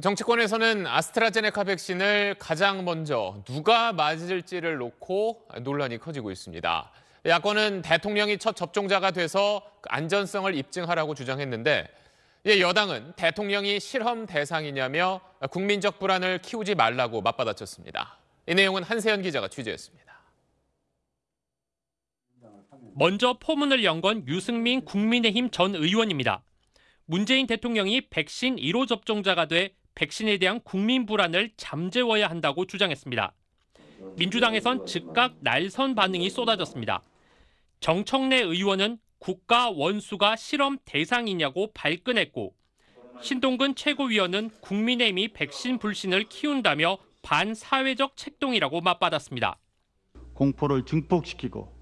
정치권에서는 아스트라제네카 백신을 가장 먼저 누가 맞을지를 놓고 논란이 커지고 있습니다. 야권은 대통령이 첫 접종자가 돼서 그 안전성을 입증하라고 주장했는데 예, 여당은 대통령이 실험 대상이냐며 국민적 불안을 키우지 말라고 맞받아쳤습니다. 이 내용은 한세현 기자가 취재했습니다. 먼저 포문을 연 건 유승민 국민의힘 전 의원입니다. 문재인 대통령이 백신 1호 접종자가 돼 백신에 대한 국민 불안을 잠재워야 한다고 주장했습니다. 민주당에선 즉각 날선 반응이 쏟아졌습니다. 정청래 의원은 국가 원수가 실험 대상이냐고 발끈했고 신동근 최고위원은 국민의힘이 백신 불신을 키운다며 반사회적 책동이라고 맞받았습니다. 공포를 증폭시키고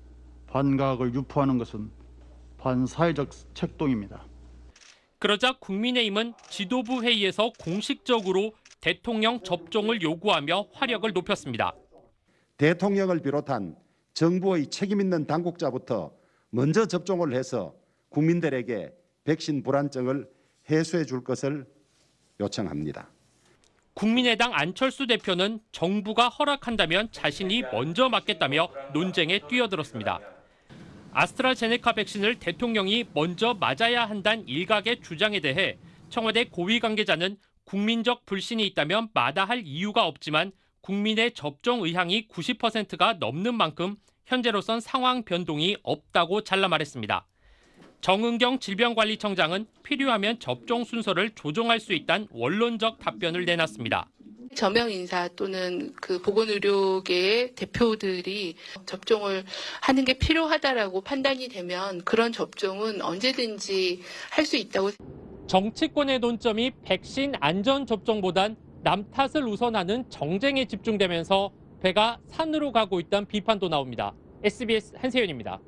반각을 유포하는 것은 반사회적 책동입니다. 그러자 국민의힘은 지도부 회의에서 공식적으로 대통령 접종을 요구하며 화력을 높였습니다. 대통령을 비롯한 정부의 책임 있는 당국자부터 먼저 접종을 해서 국민들에게 백신 불안증을 해소해 줄 것을 요청합니다. 국민의당 안철수 대표는 정부가 허락한다면 자신이 먼저 맞겠다며 논쟁에 뛰어들었습니다. 아스트라제네카 백신을 대통령이 먼저 맞아야 한다는 일각의 주장에 대해 청와대 고위 관계자는 국민적 불신이 있다면 마다할 이유가 없지만 국민의 접종 의향이 90%가 넘는 만큼 현재로선 상황 변동이 없다고 잘라 말했습니다. 정은경 질병관리청장은 필요하면 접종 순서를 조정할 수 있다는 원론적 답변을 내놨습니다. 저명 인사 또는 그 보건의료계의 대표들이 접종을 하는 게 필요하다라고 판단이 되면 그런 접종은 언제든지 할 수 있다고. 정치권의 논점이 백신 안전 접종보단 남 탓을 우선하는 정쟁에 집중되면서 배가 산으로 가고 있다 비판도 나옵니다. SBS 한세윤입니다.